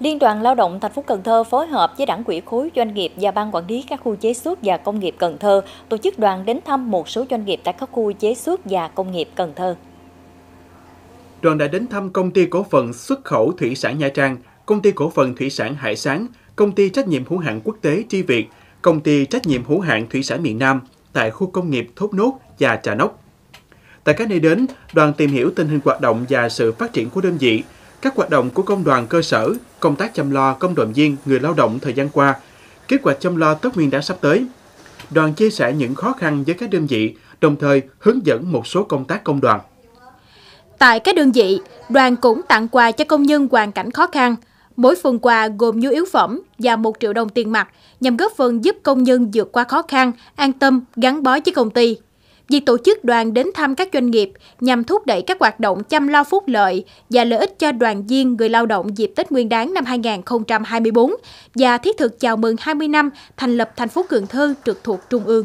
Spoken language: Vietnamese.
Liên đoàn Lao động thành phố Cần Thơ phối hợp với Đảng ủy khối doanh nghiệp và ban quản lý các khu chế xuất và công nghiệp Cần Thơ tổ chức đoàn đến thăm một số doanh nghiệp tại các khu chế xuất và công nghiệp Cần Thơ. Đoàn đã đến thăm công ty cổ phần xuất khẩu thủy sản Nha Trang, công ty cổ phần thủy sản Hải Sáng, công ty trách nhiệm hữu hạn quốc tế Tri Việt, công ty trách nhiệm hữu hạn thủy sản miền Nam tại khu công nghiệp Thốt Nốt và Trà Nóc. Tại các nơi đến, đoàn tìm hiểu tình hình hoạt động và sự phát triển của đơn vị, các hoạt động của công đoàn cơ sở, công tác chăm lo công đoàn viên người lao động thời gian qua, kết quả chăm lo tất Nguyên đán sắp tới. Đoàn chia sẻ những khó khăn với các đơn vị, đồng thời hướng dẫn một số công tác công đoàn. Tại các đơn vị, đoàn cũng tặng quà cho công nhân hoàn cảnh khó khăn. Mỗi phần quà gồm nhu yếu phẩm và 1 triệu đồng tiền mặt nhằm góp phần giúp công nhân vượt qua khó khăn, an tâm, gắn bó với công ty. Việc tổ chức đoàn đến thăm các doanh nghiệp nhằm thúc đẩy các hoạt động chăm lo phúc lợi và lợi ích cho đoàn viên người lao động dịp Tết Nguyên đán năm 2024 và thiết thực chào mừng 20 năm thành lập thành phố Cần Thơ trực thuộc Trung ương.